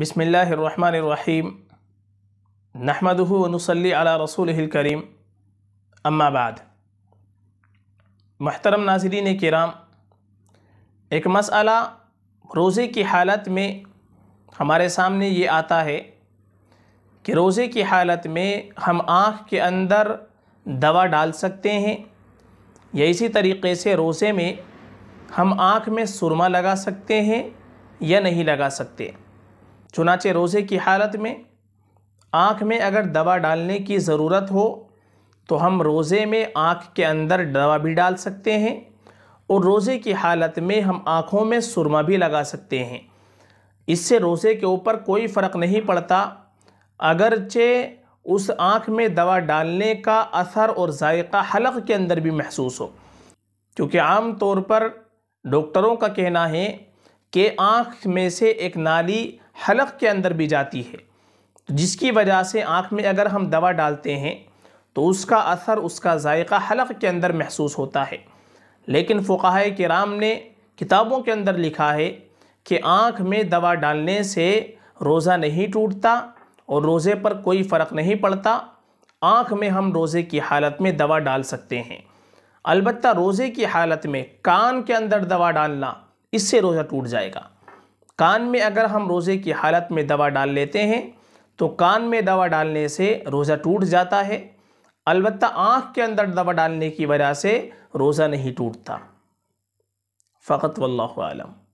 बसमीम नहमदनसली अला रसूल करीम अम्माबाद महतरम नाजरीन कराम एक मसला रोज़े की हालत में हमारे सामने ये आता है कि रोज़े की हालत में हम आँख के अंदर दवा डाल सकते हैं या इसी तरीके से रोज़े में हम आँख में सुरमा लगा सकते हैं या नहीं लगा सकते चुनाचे रोज़े की हालत में आँख में अगर दवा डालने की ज़रूरत हो तो हम रोज़े में आँख के अंदर दवा भी डाल सकते हैं और रोज़े की हालत में हम आँखों में सुरमा भी लगा सकते हैं इससे रोज़े के ऊपर कोई फ़र्क नहीं पड़ता अगरचे उस आँख में दवा डालने का असर और जायका हलक के अंदर भी महसूस हो क्योंकि आम तौर पर डॉक्टरों का कहना है कि आँख में से एक नाली हलक के अंदर भी जाती है तो जिसकी वजह से आँख में अगर हम दवा डालते हैं तो उसका असर उसका जायका हलक के अंदर महसूस होता है लेकिन के राम ने किताबों के अंदर लिखा है कि आँख में दवा डालने से रोज़ा नहीं टूटता और रोज़े पर कोई फ़र्क नहीं पड़ता आँख में हम रोज़े की हालत में दवा डाल सकते हैं अलबत्त रोज़े की हालत में कान के अंदर दवा डालना इससे रोज़ा टूट जाएगा कान में अगर हम रोज़े की हालत में दवा डाल लेते हैं तो कान में दवा डालने से रोज़ा टूट जाता है अलबत् आँख के अंदर दवा डालने की वजह से रोज़ा नहीं टूटता फ़कत वल्लम